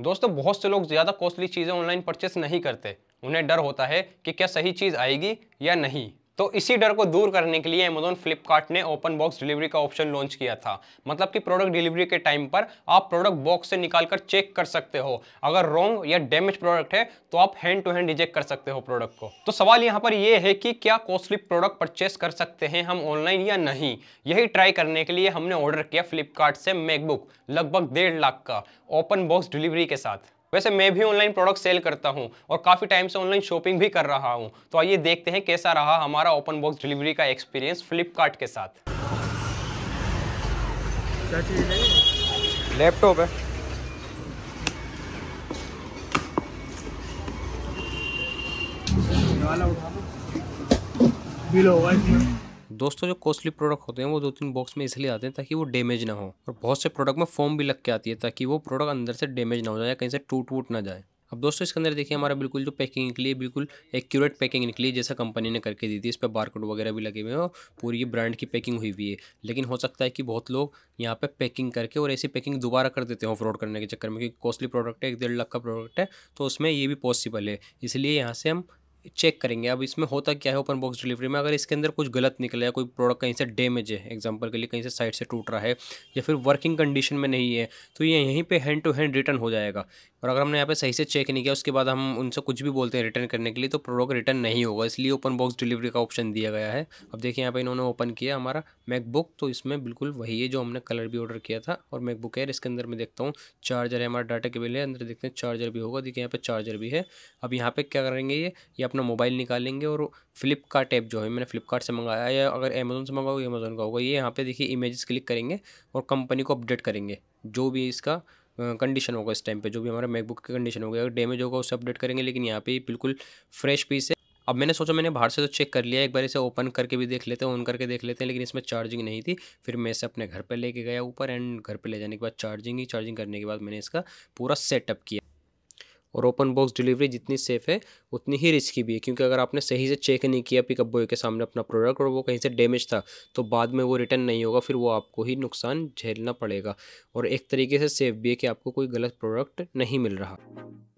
दोस्तों बहुत से लोग ज़्यादा कॉस्टली चीज़ें ऑनलाइन परचेस नहीं करते उन्हें डर होता है कि क्या सही चीज़ आएगी या नहीं तो इसी डर को दूर करने के लिए अमेजोन फ्लिपकार्ट ने ओपन बॉक्स डिलीवरी का ऑप्शन लॉन्च किया था मतलब कि प्रोडक्ट डिलीवरी के टाइम पर आप प्रोडक्ट बॉक्स से निकाल कर चेक कर सकते हो अगर रॉन्ग या डैमेज प्रोडक्ट है तो आप हैंड टू हैंड रिजेक्ट कर सकते हो प्रोडक्ट को तो सवाल यहाँ पर यह है कि क्या कॉस्टली प्रोडक्ट परचेस कर सकते हैं हम ऑनलाइन या नहीं यही ट्राई करने के लिए हमने ऑर्डर किया फ्लिपकार्ट से मैकबुक लगभग डेढ़ लाख का ओपन बॉक्स डिलीवरी के साथ वैसे मैं भी ऑनलाइन प्रोडक्ट सेल करता हूँ और काफ़ी टाइम से ऑनलाइन शॉपिंग भी कर रहा हूँ तो आइए देखते हैं कैसा रहा हमारा ओपन बॉक्स डिलीवरी का एक्सपीरियंस फ्लिपकार्ट के साथ लैपटॉप है वाला उठा बिल होगा दोस्तों जो कॉस्टली प्रोडक्ट होते हैं वो दो तीन बॉक्स में इसलिए आते हैं ताकि वो डैमेज ना हो और बहुत से प्रोडक्ट में फॉर्म भी लग के आती है ताकि वो प्रोडक्ट अंदर से डैमेज ना हो जाए या कहीं से टूट वूट ना जाए अब दोस्तों इसके अंदर देखिए हमारा बिल्कुल जो पैकिंग निकली बिल्कुल एक्यूरेट पैकिंग निकली जैसा कंपनी ने करके दी थी इस पर बारकोड वगैरह भी लगे हुए हैं पूरी ब्रांड की पैकिंग हुई हुई है लेकिन हो सकता है कि बहुत लोग यहाँ पे पैकिंग करके और ऐसी पैकिंग दोबारा कर देते हैं फ्रॉड करने के चक्कर में क्योंकि कॉस्टली प्रोडक्ट है एक डेढ़ लाख का प्रोडक्ट है तो उसमें ये भी पॉसिबल है इसलिए यहाँ से हम चेक करेंगे अब इसमें होता क्या है ओपन बॉक्स डिलीवरी में अगर इसके अंदर कुछ गलत निकला है कोई प्रोडक्ट कहीं से डैमेज है एग्जांपल के लिए कहीं से साइड से टूट रहा है या फिर वर्किंग कंडीशन में नहीं है तो ये यहीं पे हैंड टू हैंड रिटर्न हो जाएगा और अगर हमने यहाँ पे सही से चेक नहीं किया उसके बाद हम उनसे कुछ भी बोलते हैं रिटर्न करने के लिए तो प्रोडक्ट रिटर्न नहीं होगा इसलिए ओपन बॉक्स डिलीवरी का ऑप्शन दिया गया है अब देखिए यहाँ पर इन्होंने ओपन किया हमारा मैकबुक तो इसमें बिल्कुल वही है जो हमने कलर भी ऑर्डर किया था और मैकबुक एयर इसके अंदर मैं देखता हूँ चार्जर है हमारा डाटा केबल है अंदर देखते हैं चार्जर भी होगा देखिए यहाँ पर चार्जर भी है अब यहाँ पर क्या करेंगे ये अपना मोबाइल निकालेंगे और फ्लिपकार्ट ऐप जो है मैंने फ्लिपकार्ट से मंगाया या अगर अमेज़ोन से मंगाओ अमेज़ोन का होगा ये यहाँ पे देखिए इमेजेस क्लिक करेंगे और कंपनी को अपडेट करेंगे जो भी इसका कंडीशन होगा इस टाइम पे जो भी हमारा मैकबुक की कंडीशन होगी अगर डैमेज होगा उससे अपडेट करेंगे लेकिन यहाँ पे बिल्कुल फ्रेश पीस है अब मैंने सोचा मैंने बाहर से तो चेक कर लिया एक बार इसे ओपन करके भी देख लेते हैं ऑन करके देख लेते हैं लेकिन इसमें चार्जिंग नहीं थी फिर मैं इसे अपने घर पर लेके गया ऊपर एंड घर पर ले जाने के बाद चार्जिंग ही चार्जिंग करने के बाद मैंने इसका पूरा सेटअप किया और ओपन बॉक्स डिलीवरी जितनी सेफ़ है उतनी ही रिस्की भी है क्योंकि अगर आपने सही से चेक नहीं किया पिकअप बॉय के सामने अपना प्रोडक्ट और वो कहीं से डैमेज था तो बाद में वो रिटर्न नहीं होगा फिर वो आपको ही नुकसान झेलना पड़ेगा और एक तरीके से सेफ भी है कि आपको कोई गलत प्रोडक्ट नहीं मिल रहा